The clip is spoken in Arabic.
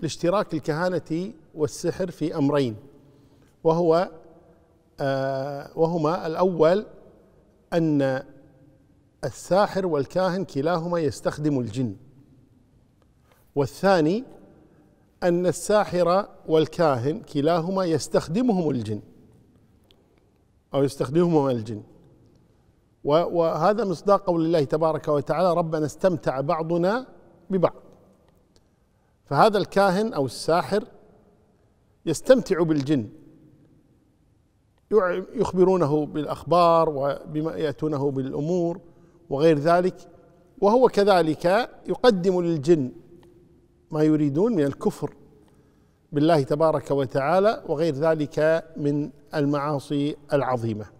لاشتراك الكهانة والسحر في أمرين وهو آه، وهما الأول أن الساحر والكاهن كلاهما يستخدم الجن والثاني أن الساحر والكاهن كلاهما يستخدمهم الجن أو يستخدمهما الجن وهذا مصداق قول الله تبارك وتعالى ربنا استمتع بعضنا ببعض فهذا الكاهن او الساحر يستمتع بالجن يخبرونه بالاخبار وبما ياتونه بالامور وغير ذلك وهو كذلك يقدم للجن ما يريدون من الكفر بالله تبارك وتعالى وغير ذلك من المعاصي العظيمه